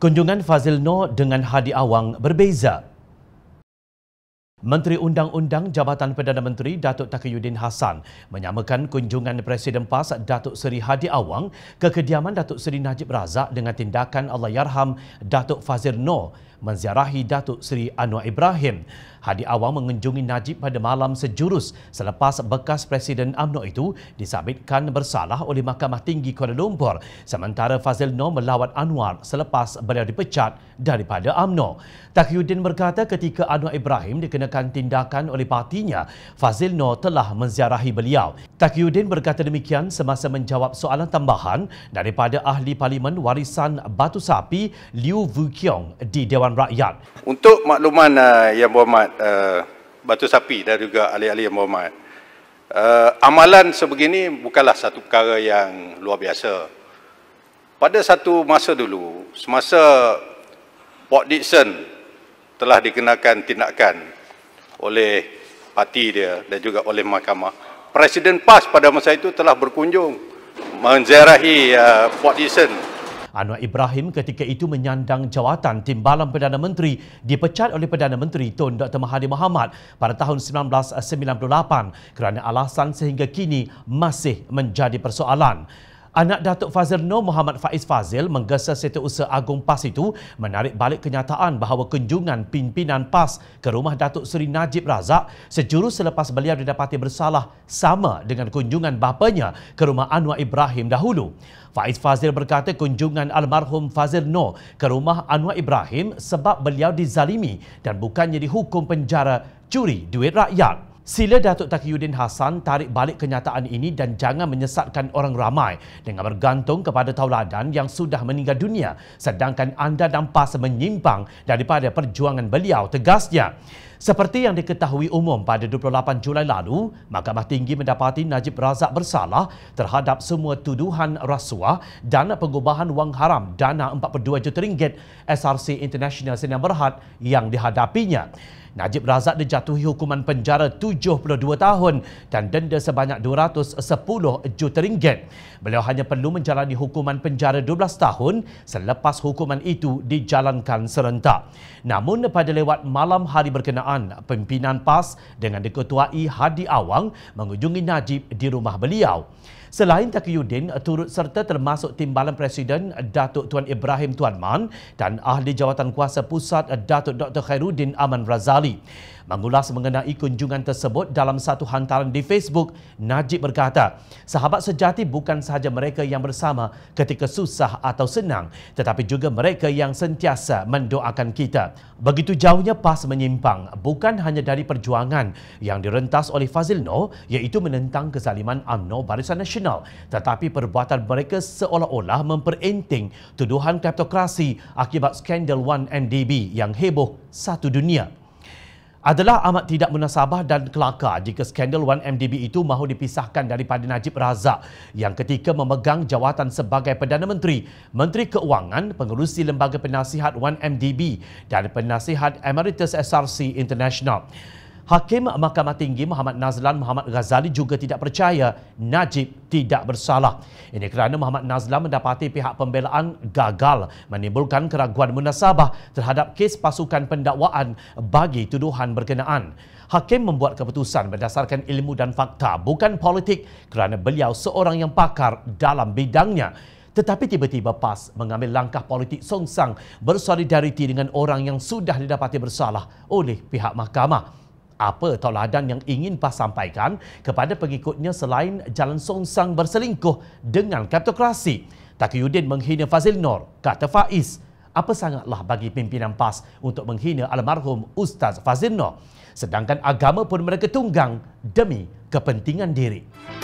Kunjungan Fazil Noor dengan Hadi Awang berbeza. Menteri Undang-Undang Jabatan Perdana Menteri Datuk Takayuddin Hassan menyamakan kunjungan Presiden PAS Datuk Seri Hadi Awang ke kediaman Datuk Seri Najib Razak dengan tindakan Allahyarham Datuk Fazir Noh menziarahi Datuk Seri Anwar Ibrahim. Hadi Awang mengunjungi Najib pada malam sejurus selepas bekas Presiden UMNO itu disabitkan bersalah oleh Mahkamah Tinggi Kuala Lumpur sementara Fazil Noh melawat Anwar selepas beliau dipecat daripada UMNO. Takyuddin berkata ketika Anwar Ibrahim dikenakan kebijakan tindakan oleh partinya, Fazil Noor telah menziarahi beliau. Takiuddin berkata demikian semasa menjawab soalan tambahan daripada Ahli Parlimen Warisan Batu Sapi Liu Vukiong di Dewan Rakyat. Untuk makluman uh, yang berhormat uh, Batu Sapi dan juga ahli-ahli yang berhormat, uh, amalan sebegini bukanlah satu perkara yang luar biasa. Pada satu masa dulu, semasa Port Dixon telah dikenakan tindakan oleh parti dia dan juga oleh mahkamah. Presiden PAS pada masa itu telah berkunjung menziarahi uh, Fort Eason. Anwar Ibrahim ketika itu menyandang jawatan Timbalan Perdana Menteri dipecat oleh Perdana Menteri Tun Dr. Mahathir Mohamad pada tahun 1998 kerana alasan sehingga kini masih menjadi persoalan. Anak Datuk Fazil Noor Muhammad Faiz Fazil menggesa Setiausaha Agung PAS itu menarik balik kenyataan bahawa kunjungan pimpinan PAS ke rumah Datuk Seri Najib Razak sejurus selepas beliau didapati bersalah sama dengan kunjungan bapanya ke rumah Anwar Ibrahim dahulu. Faiz Fazil berkata kunjungan almarhum Fazil Noor ke rumah Anwar Ibrahim sebab beliau dizalimi dan bukannya dihukum penjara curi duit rakyat. Sila Datuk Takiyuddin Hassan tarik balik kenyataan ini dan jangan menyesatkan orang ramai dengan bergantung kepada tauladan yang sudah meninggal dunia sedangkan anda nampak menyimpang daripada perjuangan beliau tegasnya. Seperti yang diketahui umum pada 28 Julai lalu, Mahkamah Tinggi mendapati Najib Razak bersalah terhadap semua tuduhan rasuah dan pengubahan wang haram dana 42 juta ringgit SRC International Sdn Bhd yang dihadapinya. Najib Razak dijatuhi hukuman penjara 72 tahun dan denda sebanyak 210 juta ringgit. Beliau hanya perlu menjalani hukuman penjara 12 tahun selepas hukuman itu dijalankan serentak. Namun pada lewat malam hari berkenaan pelaksanaan pimpinan PAS dengan diketuai Hadi Awang mengunjungi Najib di rumah beliau. Selain Takiyuddin, turut serta termasuk Timbalan Presiden Datuk Tuan Ibrahim Tuan Man dan Ahli Jawatan Kuasa Pusat Datuk Dr. Khairuddin Aman Razali. Mengulas mengenai kunjungan tersebut dalam satu hantaran di Facebook, Najib berkata, sahabat sejati bukan sahaja mereka yang bersama ketika susah atau senang, tetapi juga mereka yang sentiasa mendoakan kita. Begitu jauhnya PAS menyimpang, bukan hanya dari perjuangan yang direntas oleh Fazil Noh, iaitu menentang kezaliman UMNO Barisan Nasional rasional tetapi perbuatan mereka seolah-olah memperinting tuduhan kleptokrasi akibat skandal 1MDB yang heboh satu dunia. Adalah amat tidak munasabah dan kelakar jika skandal 1MDB itu mahu dipisahkan daripada Najib Razak yang ketika memegang jawatan sebagai Perdana Menteri, Menteri Keuangan, Pengerusi Lembaga Penasihat 1MDB dan Penasihat Emeritus SRC International. Hakim Mahkamah Tinggi Muhammad Nazlan Muhammad Ghazali juga tidak percaya Najib tidak bersalah. Ini kerana Muhammad Nazlan mendapati pihak pembelaan gagal menimbulkan keraguan munasabah terhadap kes pasukan pendakwaan bagi tuduhan berkenaan. Hakim membuat keputusan berdasarkan ilmu dan fakta bukan politik kerana beliau seorang yang pakar dalam bidangnya. Tetapi tiba-tiba PAS mengambil langkah politik songsang bersolidariti dengan orang yang sudah didapati bersalah oleh pihak mahkamah apa toladan yang ingin PAS sampaikan kepada pengikutnya selain jalan songsang berselingkuh dengan kapitokrasi. Takiyuddin menghina Fazil Nor, kata Faiz. Apa sangatlah bagi pimpinan PAS untuk menghina almarhum Ustaz Fazil Nor. Sedangkan agama pun mereka tunggang demi kepentingan diri.